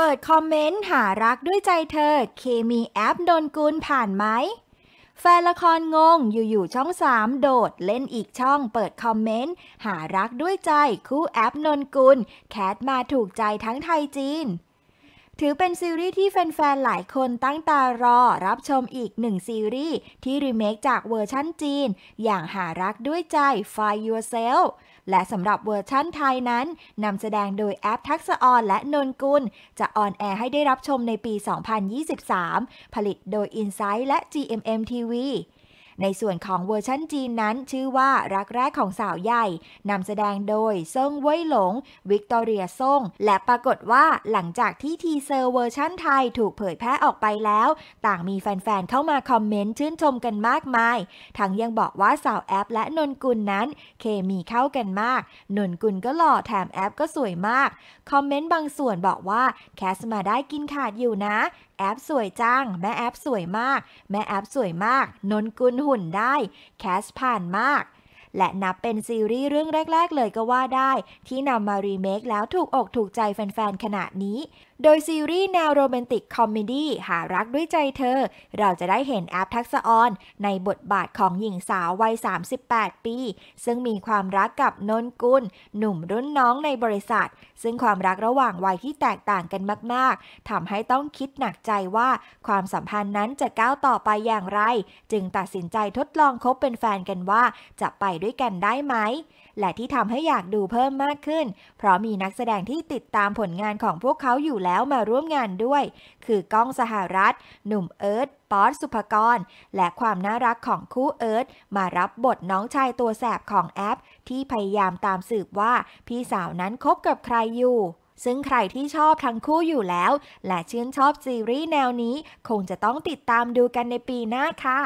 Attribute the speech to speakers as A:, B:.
A: เปิดคอมเมนต์ หารักด้วยใจเธอเคมีแอปโดนกูลผ่านไหม แฟนละครงงอยู่ๆช่อง 3 โดดเล่นอีกช่องเปิดคอมเมนต์ หารักด้วยใจคู่แอปนนกุล แคทมาถูกใจทั้งไทยจีนถือเป็นซีรีส์ที่แฟนๆ หลายคนตั้งตารอรับชมอีกหนึ่งซีรีส์ที่รีเมคจากเวอร์ชั่นจีน อย่างหารักด้วยใจ Find Yourself และสำหรับเวอร์ชั่นไทยนั้นนำแสดงโดยแอปทักษออนและนนกุล จะออนแอร์ให้ได้รับชมในปี 2023 ผลิตโดย Insight และ GMM TV ในส่วนของเวอร์ชั่นจีนนั้นชื่อว่ารักแรกของสาวใหญ่นำแสดงโดยเซิงเว่ยหลง วิกตอเรียซ่งและปรากฏว่าหลังจากที่ทีเซอร์เวอร์ชั่นไทยถูกเผยแพร่ออกไปแล้ว ต่างมีแฟนๆเข้ามาคอมเมนต์ชื่นชมกันมากมาย ทั้งยังบอกว่าสาวแอปและนนกุลนั้น เคมีเข้ากันมาก นนกุลก็หล่อแถมแอปก็สวยมากคอมเมนต์บางส่วนบอกว่าแคสมาได้กินขาดอยู่นะแอปสวยจังแม่แอปสวยมาก แม่แอปสวยมากนนกุลหุ่นได้ แคสผ่านมาก และนับเป็นซีรีส์เรื่องแรกๆเลยก็ว่าได้ ที่นำมารีเมคแล้วถูกอกถูกใจแฟน ๆขนาดนี้โดยซีรีส์แนวโรแมนติกคอมเมดี้หารักด้วยใจเธอ เราจะได้เห็นแอปทักษออนในบทบาทของหญิงสาววัย 38 ปี ซึ่งมีความรักกับนนกุลหนุ่มรุ่นน้องในบริษัท ซึ่งความรักระหว่างวัยที่แตกต่างกันมากๆทำให้ต้องคิดหนักใจว่า ความสัมพันธ์นั้นจะก้าวต่อไปอย่างไร จึงตัดสินใจทดลองคบเป็นแฟนกันว่า จะไปด้วยกันได้ไหมและที่ทำให้อยากดูเพิ่มมากขึ้น เพราะมีนักแสดงที่ติดตามผลงานของพวกเขาอยู่แล้วมาร่วมงานด้วย คือก้องสหรัฐ หนุ่มเอิร์ธป๊อตสุภกร และความน่ารักของคู่เอิร์ธมารับบทน้องชายตัวแสบของแอป ที่พยายามตามสืบว่า พี่สาวนั้นคบกับใครอยู่ ซึ่งใครที่ชอบทั้งคู่อยู่แล้ว และชื่นชอบซีรีส์แนวนี้ คงจะต้องติดตามดูกันในปีหน้าค่ะ